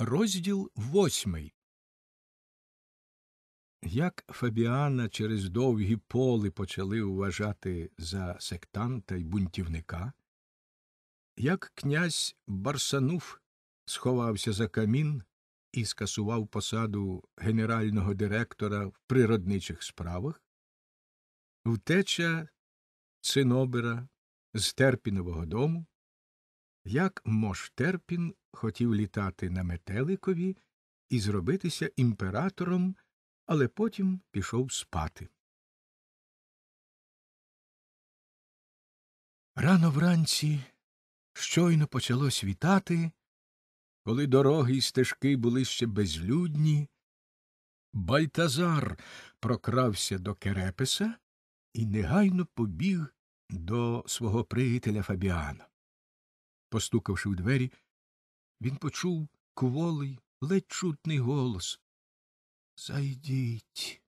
Розділ восьмий. Як Фабіана через довгі поли почали вважати за сектанта й бунтівника, як князь Барсанув сховався за камін і скасував посаду генерального директора в природничих справах, втеча Цинобера з Терпінового дому як Моштерпін хотів літати на метеликові і зробитися імператором, але потім пішов спати. Рано вранці щойно почало світати, коли дороги і стежки були ще безлюдні, Бальтазар прокрався до Керепеса і негайно побіг до свого приятеля Фабіана. Постукавши в двері, він почув кволий, ледь чутний голос. Зайдіть.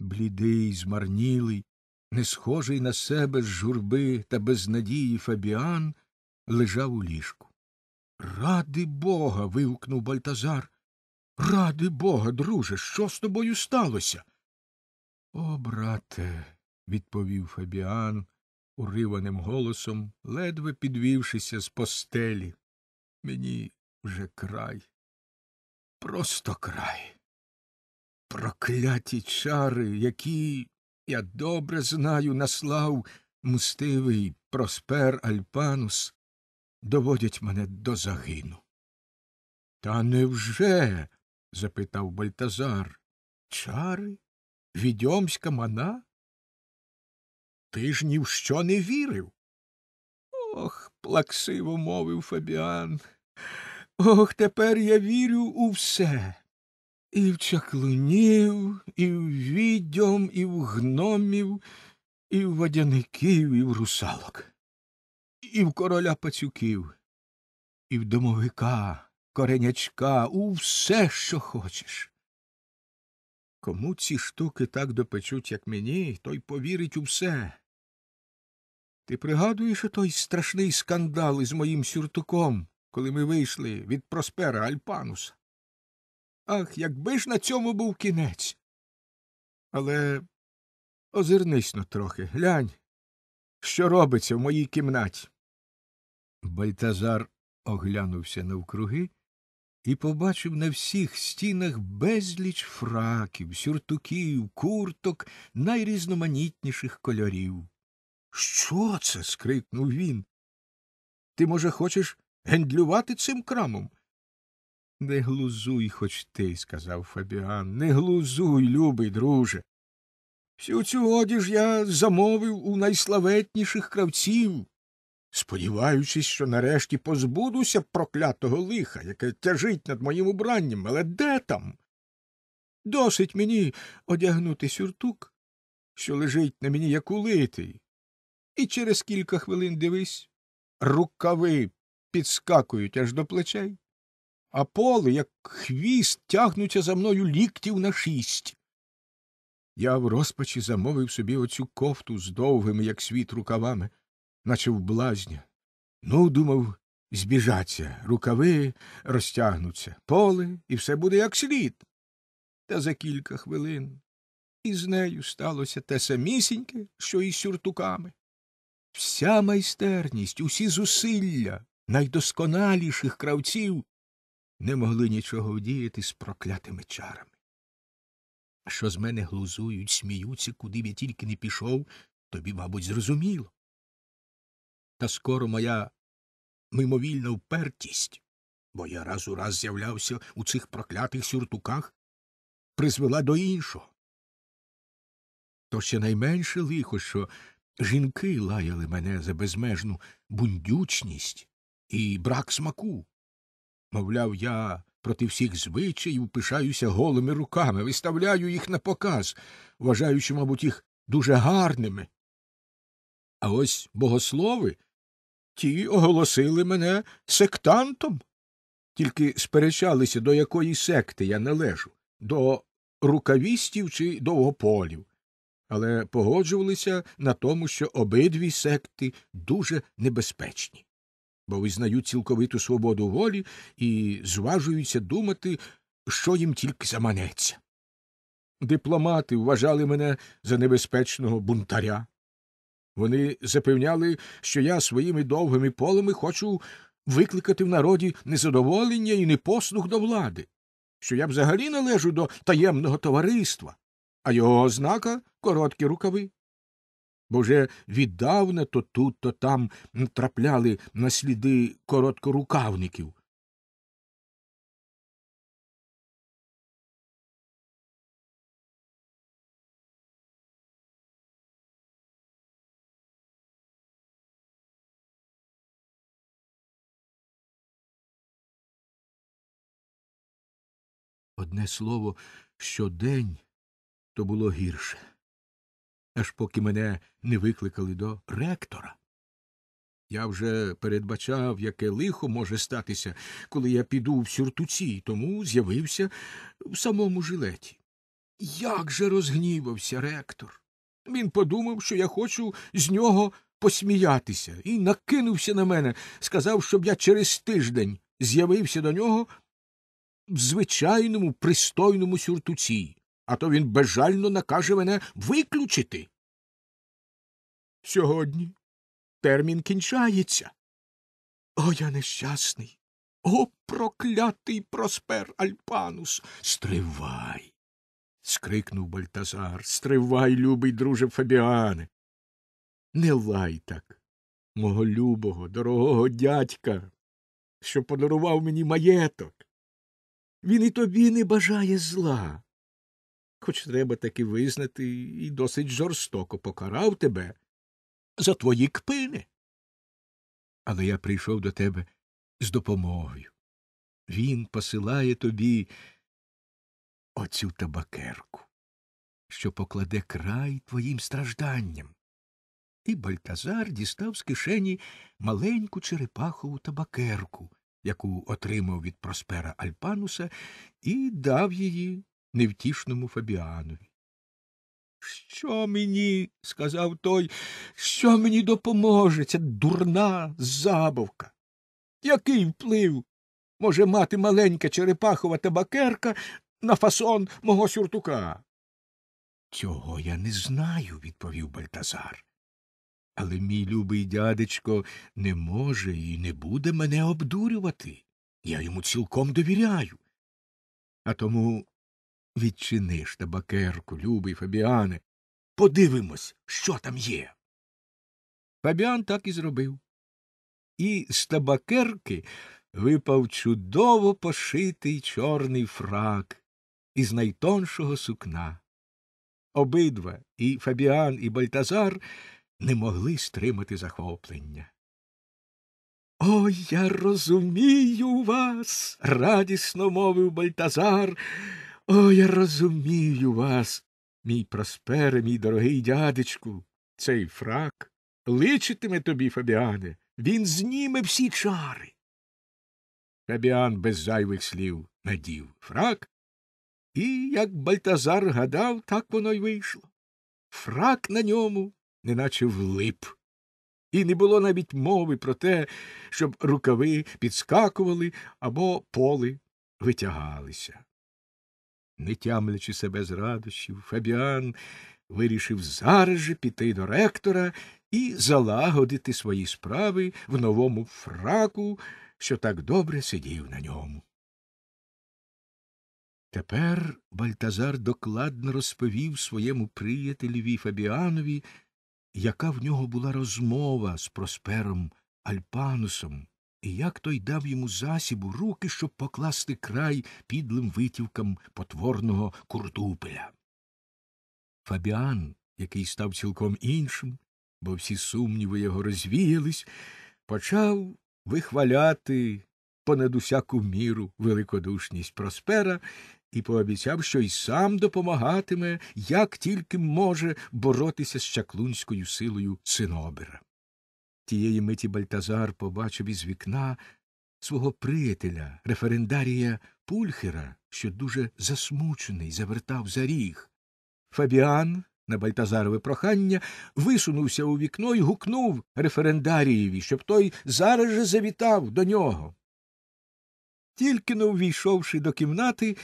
Блідий, змарнілий, не схожий на себе з журби та безнадії Фабіан, лежав у ліжку. Ради бога. вигукнув Бальтазар. Ради бога, друже, що з тобою сталося? О, брате, відповів Фабіан, уриваним голосом, ледве підвівшися з постелі. Мені вже край. Просто край. Прокляті чари, які, я добре знаю, наслав мстивий проспер Альпанус, доводять мене до загину. Та невже? запитав Бальтазар. Чари? Відьомська мана? Ти ж ні в що не вірив. Ох, плаксиво мовив Фабіан. Ох, тепер я вірю у все. І в чаклунів, і в відьом, і в гномів, і в водяників, і в русалок, і в короля пацюків, і в домовика, коренячка, у все, що хочеш. Кому ці штуки так допечуть, як мені, той повірить у все. Ти пригадуєш той страшний скандал із моїм сюртуком, коли ми вийшли від Проспера Альпануса? Ах, якби ж на цьому був кінець. Але озирнись но ну трохи, глянь, що робиться в моїй кімнаті. Бальтазар оглянувся навкруги і побачив на всіх стінах безліч фраків, сюртуків, курток найрізноманітніших кольорів. Що це? скрикнув він. Ти, може, хочеш гендлювати цим крамом? Не глузуй хоч ти, сказав Фабіан, не глузуй, любий, друже. Всю цю одіж я замовив у найславетніших кравців, сподіваючись, що нарешті позбудуся проклятого лиха, яке тяжить над моїм убранням, але де там? Досить мені одягнути сюртук, що лежить на мені як улитий і через кілька хвилин дивись, рукави підскакують аж до плечей, а поле, як хвіст, тягнуться за мною ліктів на шість. Я в розпачі замовив собі оцю кофту з довгими, як світ, рукавами, наче в блазня. Ну, думав, збіжаться, рукави розтягнуться, поле, і все буде як слід. Та за кілька хвилин. із нею сталося те самісіньке, що і з сюртуками. Вся майстерність, усі зусилля найдосконаліших кравців не могли нічого вдіяти з проклятими чарами. А що з мене глузують, сміються, куди б я тільки не пішов, тобі, мабуть, зрозуміло. Та скоро моя мимовільна впертість, бо я раз у раз з'являвся у цих проклятих сюртуках, призвела до іншого. То ще найменше лихо, що Жінки лаяли мене за безмежну бундючність і брак смаку. Мовляв, я проти всіх звичаїв пишаюся голими руками, виставляю їх на показ, вважаючи, мабуть, їх дуже гарними. А ось богослови ті оголосили мене сектантом, тільки сперечалися, до якої секти я належу, до рукавістів чи довгополів але погоджувалися на тому, що обидві секти дуже небезпечні, бо визнають цілковиту свободу волі і зважуються думати, що їм тільки заманеться. Дипломати вважали мене за небезпечного бунтаря. Вони запевняли, що я своїми довгими полами хочу викликати в народі незадоволення і непослух до влади, що я взагалі належу до таємного товариства, а його ознака короткі рукави. Бо вже віддавна то тут, то там трапляли на сліди короткорукавників. Одне слово, щодень то було гірше. Аж поки мене не викликали до ректора. Я вже передбачав, яке лихо може статися, коли я піду в сюртуці, тому з'явився в самому жилеті. Як же розгнівався ректор. Він подумав, що я хочу з нього посміятися, і накинувся на мене, сказав, щоб я через тиждень з'явився до нього в звичайному пристойному сюртуці а то він безжально накаже мене виключити. Сьогодні термін кінчається. О, я нещасний. О, проклятий проспер Альпанус. Стривай. скрикнув Бальтазар. Стривай, любий, друже Фабіане. Не лай так, мого любого, дорогого дядька, що подарував мені маєток. Він і тобі не бажає зла хоч треба таки визнати, і досить жорстоко покарав тебе за твої кпини. Але я прийшов до тебе з допомогою. Він посилає тобі оцю табакерку, що покладе край твоїм стражданням. І Бальтазар дістав з кишені маленьку черепахову табакерку, яку отримав від проспера Альпануса, і дав її невтішному Фабіанові. Що мені, сказав той, що мені допоможе ця дурна забавка? Який вплив може мати маленька черепахова табакерка на фасон мого сюртука? Цього я не знаю, відповів Бальтазар. Але мій любий дядечко не може і не буде мене обдурювати. Я йому цілком довіряю. А тому Відчини ж табакерку, любий Фабіане. Подивимось, що там є. Фабіан так і зробив. І з табакерки випав чудово пошитий чорний фрак із найтоншого сукна. Обидва і Фабіан, і Бальтазар не могли стримати захоплення. О, я розумію вас, радісно мовив Бальтазар. О, я розумію вас, мій проспере, мій дорогий дядечку, цей фрак личитиме тобі, Фабіане, він зніме всі чари. Фабіан без зайвих слів надів фрак, і, як бальтазар гадав, так воно й вийшло. Фрак на ньому неначе влип. І не було навіть мови про те, щоб рукави підскакували або поли витягалися. Не тямлячи себе з радощів, Фабіан вирішив зараз же піти до ректора і залагодити свої справи в новому фраку, що так добре сидів на ньому. Тепер Бальтазар докладно розповів своєму приятелеві Фабіанові, яка в нього була розмова з Проспером Альпанусом, і як той дав йому засіб у руки, щоб покласти край підлим витівкам потворного курдупеля. Фабіан, який став цілком іншим, бо всі сумніви його розвіялись, почав вихваляти понад усяку міру великодушність Проспера і пообіцяв, що й сам допомагатиме, як тільки може боротися з чаклунською силою Цинобера. Тієї миті Бальтазар побачив із вікна свого приятеля, референдарія Пульхера, що дуже засмучений, завертав за ріг. Фабіан, на Бальтазарове прохання, висунувся у вікно і гукнув референдарієві, щоб той зараз же завітав до нього. Тільки но увійшовши до кімнати,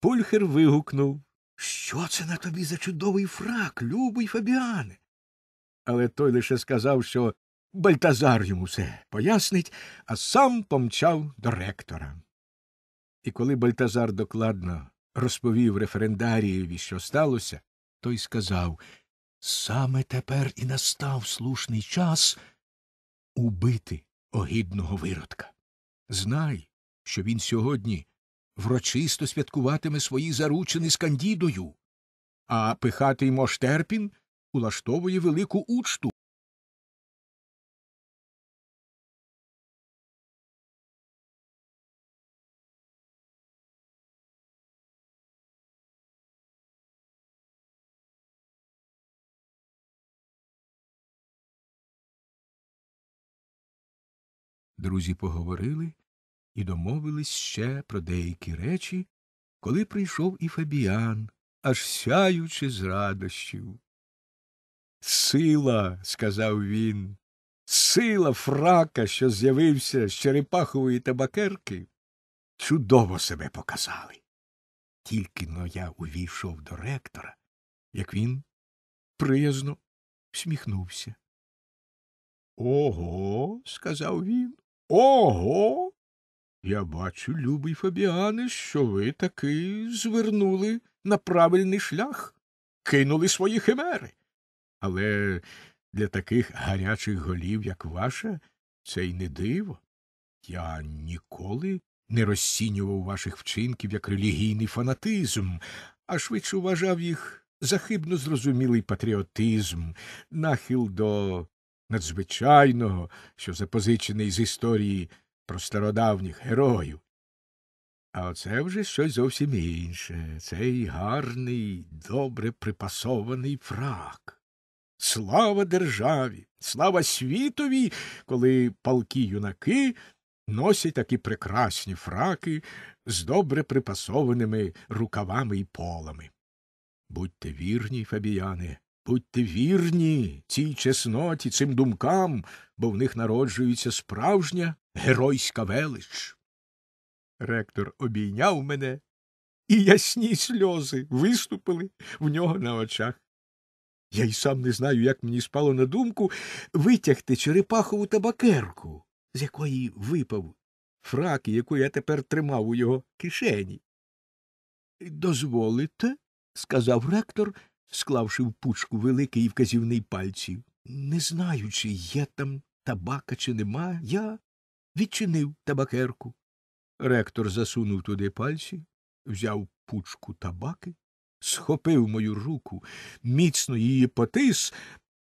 пульхер вигукнув Що це на тобі за чудовий фрак, любий Фабіане? Але той лише сказав, що Бальтазар йому все пояснить, а сам помчав до ректора. І коли Бальтазар докладно розповів референдарієві, що сталося, той сказав Саме тепер і настав слушний час убити огідного виродка. Знай, що він сьогодні врочисто святкуватиме свої заручини з кандідою, а пихатий Моштерпін улаштовує велику учту. Друзі поговорили і домовились ще про деякі речі, коли прийшов і Фабіан, аж сяючи з радощів. Сила, сказав він, сила фрака, що з'явився з черепахової табакерки, чудово себе показали. Тільки но я увійшов до ректора, як він приязно всміхнувся. Ого, сказав він. Ого! Я бачу, любий Фабіане, що ви таки звернули на правильний шлях, кинули свої химери. Але для таких гарячих голів, як ваша, це й не диво. Я ніколи не розцінював ваших вчинків як релігійний фанатизм, а швидше вважав їх за хибно зрозумілий патріотизм, нахил до надзвичайного, що запозичений з історії про стародавніх героїв. А оце вже щось зовсім інше цей гарний, добре припасований фрак. Слава державі, слава світові, коли палкі юнаки носять такі прекрасні фраки з добре припасованими рукавами і полами. Будьте вірні, Фабіяне, Будьте вірні цій чесноті, цим думкам, бо в них народжується справжня геройська велич. Ректор обійняв мене, і ясні сльози виступили в нього на очах. Я й сам не знаю, як мені спало на думку витягти черепахову табакерку, з якої випав фрак, яку я тепер тримав у його кишені. Дозволите, сказав ректор склавши в пучку великий і вказівний пальців. Не знаю, чи є там табака, чи нема, я відчинив табакерку. Ректор засунув туди пальці, взяв пучку табаки, схопив мою руку, міцно її потис,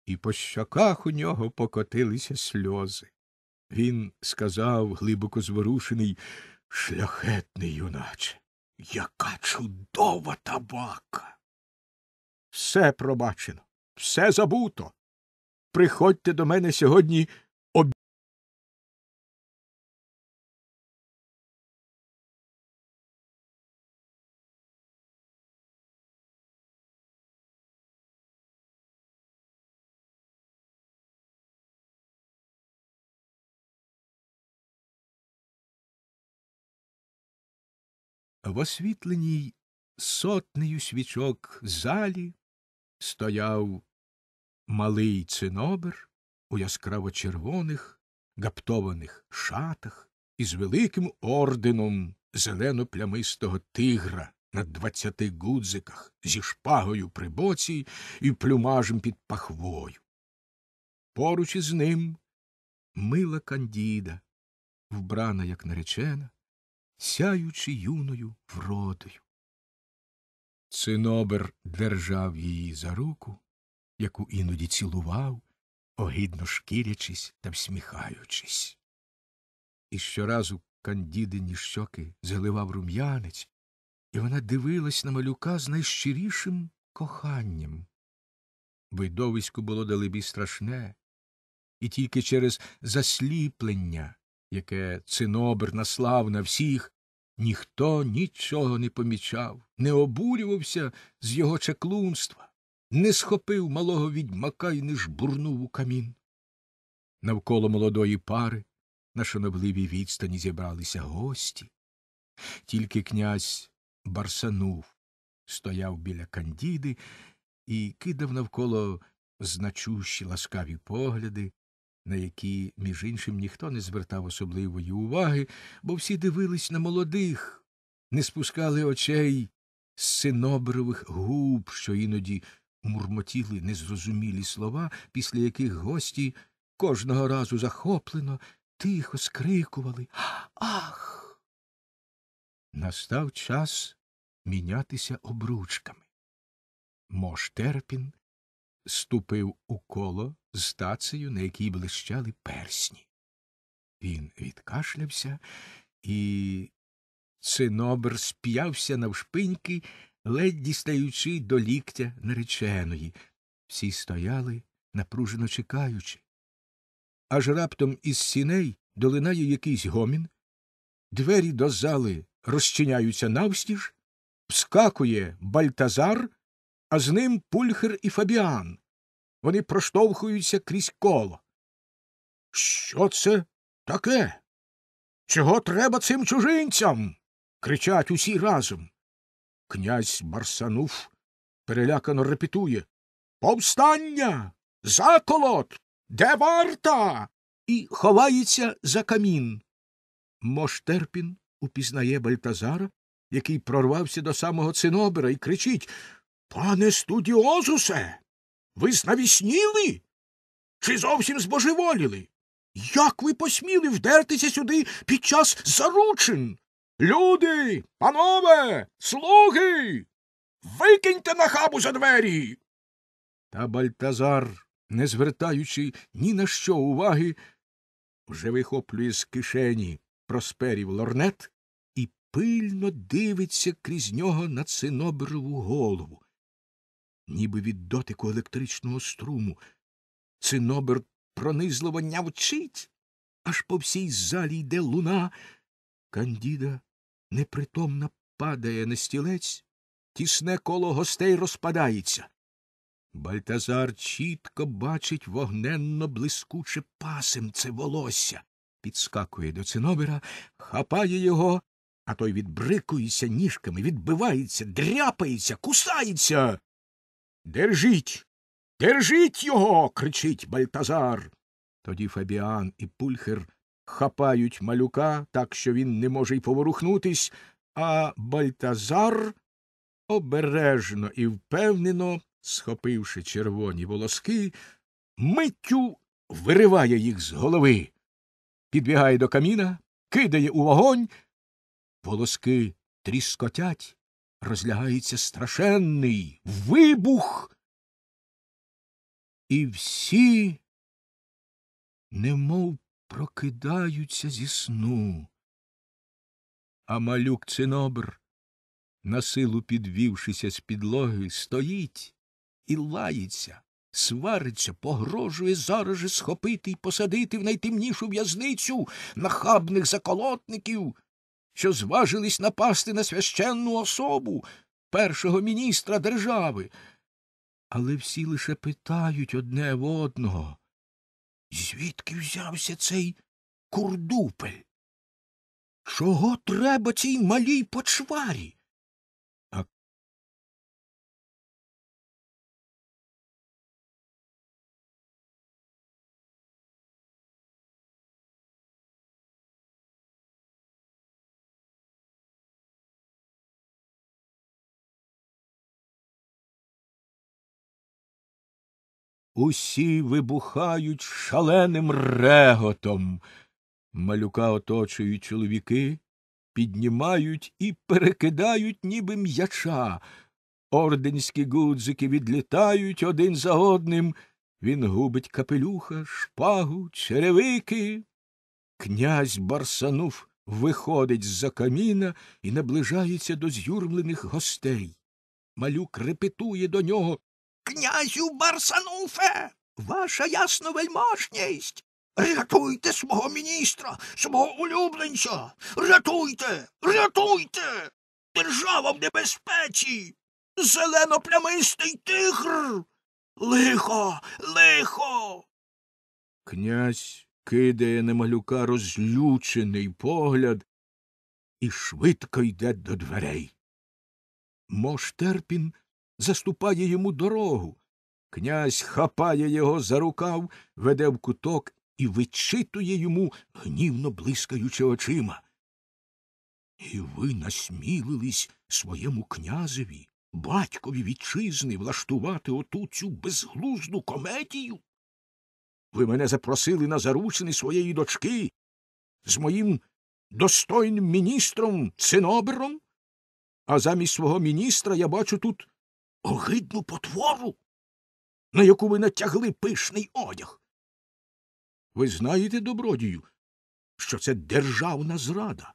і по щоках у нього покотилися сльози. Він сказав, глибоко зворушений, шляхетний юначе, яка чудова табака. Все пробачено, все забуто. Приходьте до мене сьогодні об... В освітленій сотнею свічок залі стояв малий цинобер у яскраво червоних гаптованих шатах із великим орденом зелено плямистого тигра на двадцяти гудзиках зі шпагою при боці і плюмажем під пахвою. Поруч із ним мила кандіда, вбрана як наречена, сяючи юною вродою. Цинобер держав її за руку, яку іноді цілував, огидно шкірячись та всміхаючись. І щоразу кандідині щоки заливав рум'янець, і вона дивилась на малюка з найщирішим коханням. Видовиську було далебі страшне, і тільки через засліплення, яке цинобер наслав на всіх, Ніхто нічого не помічав, не обурювався з його чаклунства, не схопив малого відьмака і не жбурнув у камін. Навколо молодої пари на шанобливій відстані зібралися гості. Тільки князь барсанув, стояв біля кандіди і кидав навколо значущі ласкаві погляди, на які, між іншим, ніхто не звертав особливої уваги, бо всі дивились на молодих, не спускали очей з синобрових губ, що іноді мурмотіли незрозумілі слова, після яких гості кожного разу захоплено, тихо скрикували Ах! Настав час мінятися обручками. Мош Терпін ступив у коло, з тацею, на якій блищали персні. Він відкашлявся, і цинобр сп'явся навшпиньки, ледь дістаючи до ліктя нареченої. Всі стояли, напружено чекаючи. Аж раптом із сіней долинає якийсь гомін, двері до зали розчиняються навстіж, вскакує бальтазар, а з ним пульхер і фабіан. Вони проштовхуються крізь коло. Що це таке? Чого треба цим чужинцям? кричать усі разом. Князь Барсанув перелякано репетує Повстання, заколот, де варта? і ховається за камін. Моштерпін упізнає Бальтазара, який прорвався до самого цинобера, і кричить Пане студіозусе! Ви знавісніли? Чи зовсім збожеволіли? Як ви посміли вдертися сюди під час заручин? Люди, панове, слуги. Викиньте на хабу за двері. Та Бальтазар, не звертаючи ні на що уваги, вже вихоплює з кишені просперів лорнет і пильно дивиться крізь нього на циноброву голову ніби від дотику електричного струму. Цинобер пронизливо нявчить, аж по всій залі йде луна. Кандіда непритомно падає на стілець, тісне коло гостей розпадається. Бальтазар чітко бачить вогненно блискуче пасемце волосся, підскакує до цинобера, хапає його, а той відбрикується ніжками, відбивається, дряпається, кусається. Держіть! Держіть його. кричить Бальтазар. Тоді Фабіан і пульхер хапають малюка, так що він не може й поворухнутись, а Бальтазар обережно і впевнено, схопивши червоні волоски, миттю вириває їх з голови, підбігає до каміна, кидає у вогонь, волоски тріскотять, розлягається страшенний вибух. І всі, немов прокидаються зі сну. А малюк цинобр, на силу підвівшися з підлоги, стоїть і лається, свариться, погрожує зараз же схопити і посадити в найтемнішу в'язницю нахабних заколотників, що зважились напасти на священну особу першого міністра держави. Але всі лише питають одне в одного. Звідки взявся цей курдупель? Чого треба цій малій почварі? Усі вибухають шаленим реготом. Малюка оточують чоловіки, піднімають і перекидають, ніби м'яча. Орденські гудзики відлітають один за одним. Він губить капелюха, шпагу, черевики. Князь Барсанув виходить з за каміна і наближається до з'юрмлених гостей. Малюк репетує до нього Князю Барсануфе, ваша ясна ясновельможність. Рятуйте свого міністра, свого улюбленця. Рятуйте, рятуйте. Держава в небезпеці. Зеленоплямистий тигр. Лихо, лихо. Князь кидає на малюка розлючений погляд і швидко йде до дверей. Мош Терпін заступає йому дорогу. Князь хапає його за рукав, веде в куток і вичитує йому, гнівно блискаючи очима. І ви насмілились своєму князеві, батькові вітчизни, влаштувати оту цю безглузду комедію? Ви мене запросили на заручини своєї дочки з моїм достойним міністром Цинобером? А замість свого міністра я бачу тут огидну потвору, на яку ви натягли пишний одяг. Ви знаєте, добродію, що це державна зрада.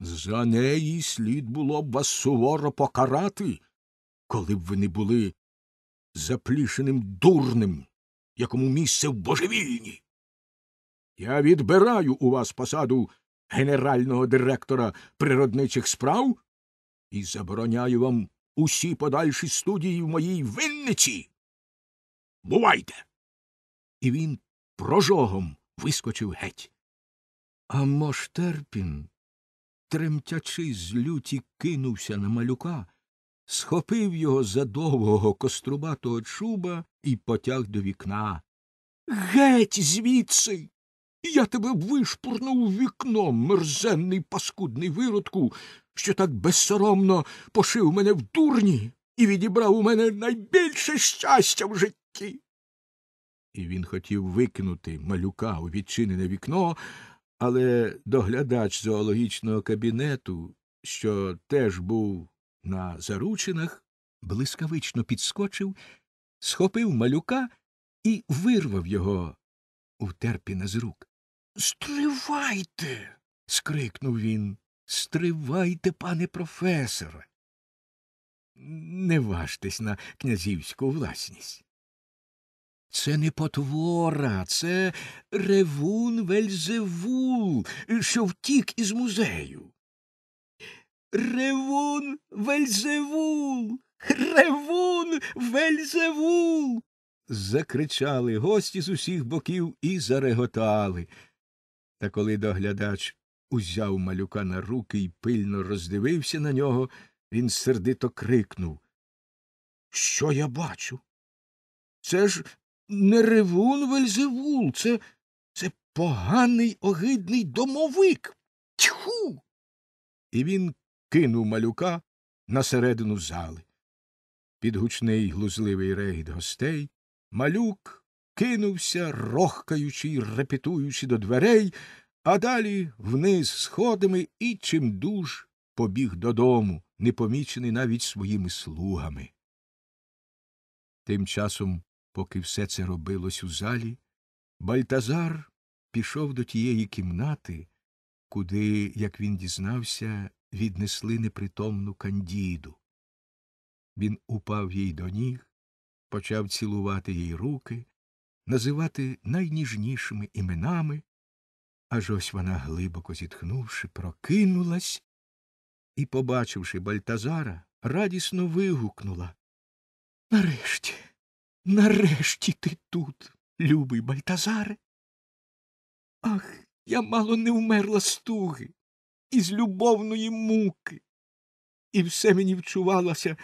За неї слід було б вас суворо покарати, коли б ви не були заплішеним дурним, якому місце в божевільні. Я відбираю у вас посаду генерального директора природничих справ і забороняю вам усі подальші студії в моїй винниці. Бувайте. І він прожогом вискочив геть. А мож терпін, тремтячи з люті, кинувся на малюка, схопив його за довгого кострубатого чуба і потяг до вікна. Геть звідси. Я тебе вишпурнув у вікно, мерзенний паскудний виродку, що так безсоромно пошив мене в дурні і відібрав у мене найбільше щастя в житті. І він хотів викинути малюка у відчинене вікно, але доглядач зоологічного кабінету, що теж був на заручинах, блискавично підскочив, схопив малюка і вирвав його у терпіна з рук. Стривайте. скрикнув він. Стривайте, пане професоре. Не важтесь на князівську власність. Це не потвора, це ревун Вельзевул, що втік із музею. Ревун Вельзевул. Ревун Вельзевул. закричали гості з усіх боків і зареготали. Та коли доглядач узяв малюка на руки і пильно роздивився на нього, він сердито крикнув Що я бачу? Це ж не ревун вельзевул, це це поганий огидний домовик. Тьху. І він кинув малюка на середину зали. Під гучний глузливий регіт гостей малюк кинувся, рохкаючи й репетуючи до дверей, а далі вниз сходами і чимдуж побіг додому, непомічений навіть своїми слугами. Тим часом, поки все це робилось у залі, Бальтазар пішов до тієї кімнати, куди, як він дізнався, віднесли непритомну кандіду. Він упав їй до ніг, почав цілувати їй руки, називати найніжнішими іменами, аж ось вона, глибоко зітхнувши, прокинулась і, побачивши Бальтазара, радісно вигукнула Нарешті, нарешті ти тут, любий Бальтазаре. Ах, я мало не вмерла з туги, із любовної муки. І все мені вчувалася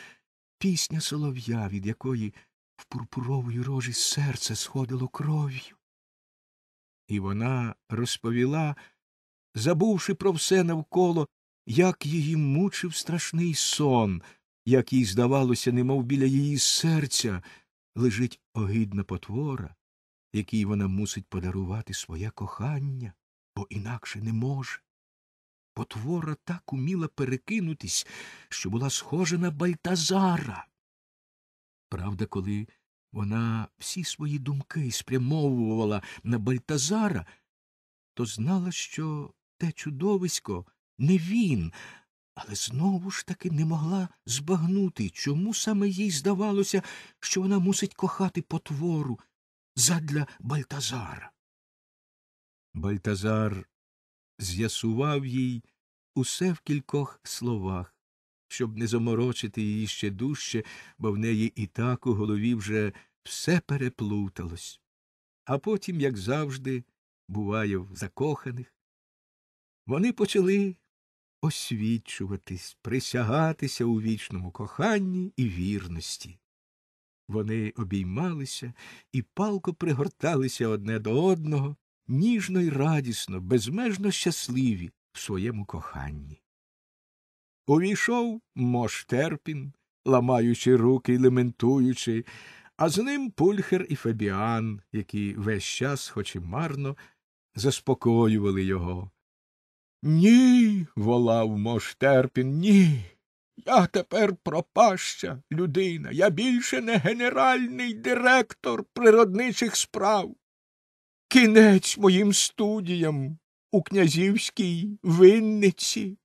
пісня солов'я, від якої в пурпурової рожі серце сходило кров'ю. І вона розповіла, забувши про все навколо, як її мучив страшний сон, як їй здавалося, немов біля її серця лежить огидна потвора, якій вона мусить подарувати своє кохання, бо інакше не може. Потвора так уміла перекинутись, що була схожа на бальтазара. Правда, коли вона всі свої думки спрямовувала на Бальтазара, то знала, що те чудовисько не він, але знову ж таки не могла збагнути, чому саме їй здавалося, що вона мусить кохати потвору задля Бальтазара. Бальтазар з'ясував їй усе в кількох словах щоб не заморочити її ще дужче, бо в неї і так у голові вже все переплуталось. А потім, як завжди, буває в закоханих, вони почали освічуватись, присягатися у вічному коханні і вірності. Вони обіймалися і палко пригорталися одне до одного, ніжно й радісно, безмежно щасливі в своєму коханні. Увійшов Моштерпін, ламаючи руки й лементуючи, а з ним пульхер і Фебіан, які весь час, хоч і марно, заспокоювали його. Ні. волав Моштерпін, ні. Я тепер пропаща людина. Я більше не генеральний директор природничих справ. Кінець моїм студіям у князівській винниці.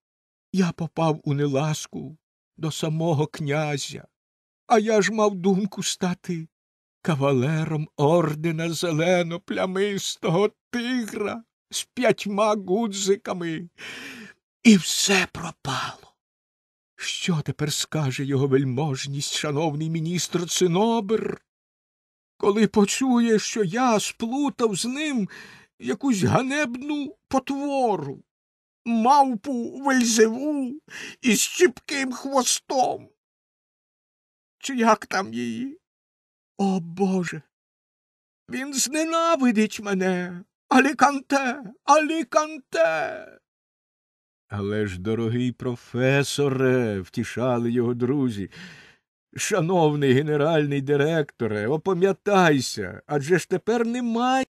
Я попав у неласку до самого князя, а я ж мав думку стати кавалером ордена зелено плямистого тигра з п'ятьма гудзиками. І все пропало. Що тепер скаже його вельможність, шановний міністр Цинобер, коли почує, що я сплутав з ним якусь ганебну потвору? мавпу вельзеву із чіпким хвостом. Чи як там її? О Боже. Він зненавидить мене. Аліканте, аліканте. Але ж, дорогий професоре, втішали його друзі. Шановний генеральний директоре, опам'ятайся, адже ж тепер немає.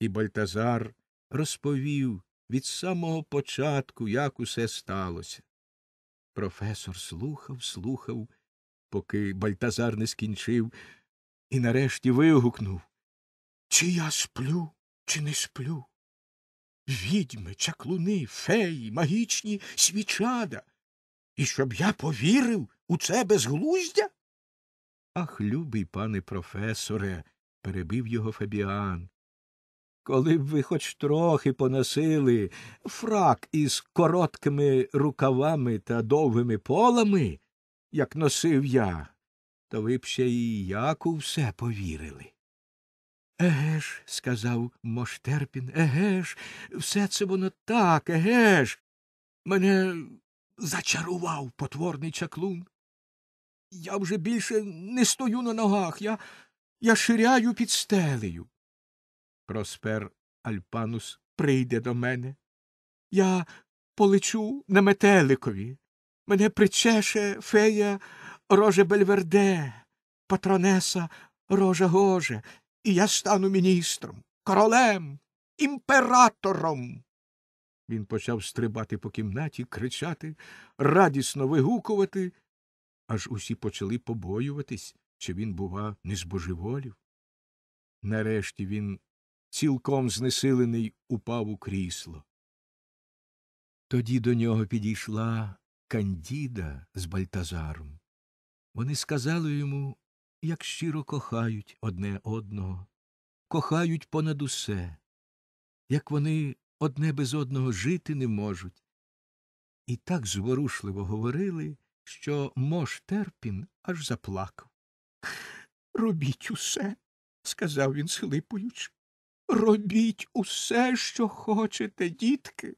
І Бальтазар розповів від самого початку, як усе сталося. Професор слухав, слухав, поки Бальтазар не скінчив, і нарешті вигукнув Чи я сплю, чи не сплю? Відьми, чаклуни, феї, магічні свічада. І щоб я повірив у це безглуздя? Ах, любий пане професоре, перебив його Фабіан. Коли б ви хоч трохи поносили фрак із короткими рукавами та довгими полами, як носив я, то ви б ще і яку все повірили. Еге ж, сказав Моштерпін, еге ж, все це воно так, еге ж. Мене зачарував потворний чаклун. Я вже більше не стою на ногах, я я ширяю під стелею. Проспер Альпанус прийде до мене. Я полечу на метеликові. Мене причеше фея роже Бельверде, патронеса рожа Гоже, і я стану міністром, королем, імператором. Він почав стрибати по кімнаті, кричати, радісно вигукувати, аж усі почали побоюватись, чи він, бува, не збожеволів. Нарешті він цілком знесилений упав у крісло. Тоді до нього підійшла Кандіда з Бальтазаром. Вони сказали йому, як щиро кохають одне одного, кохають понад усе, як вони одне без одного жити не можуть. І так зворушливо говорили, що мож Терпін аж заплакав. Робіть усе, сказав він, схлипуючи. Робіть усе, що хочете, дітки.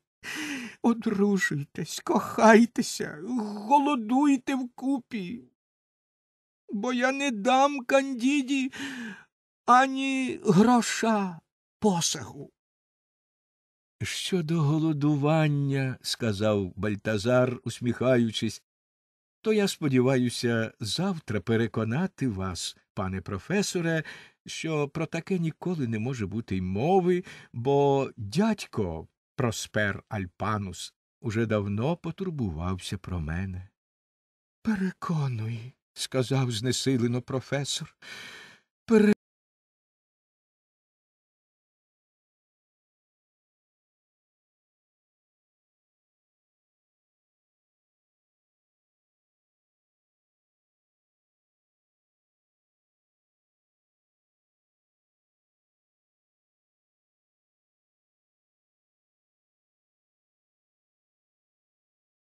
Одружуйтесь, кохайтеся, голодуйте вкупі. Бо я не дам кандіді ані гроша посагу. Щодо голодування, сказав Бальтазар, усміхаючись, то я сподіваюся завтра переконати вас, пане професоре, що про таке ніколи не може бути й мови, бо дядько Проспер Альпанус уже давно потурбувався про мене. Переконуй, сказав знесилено професор.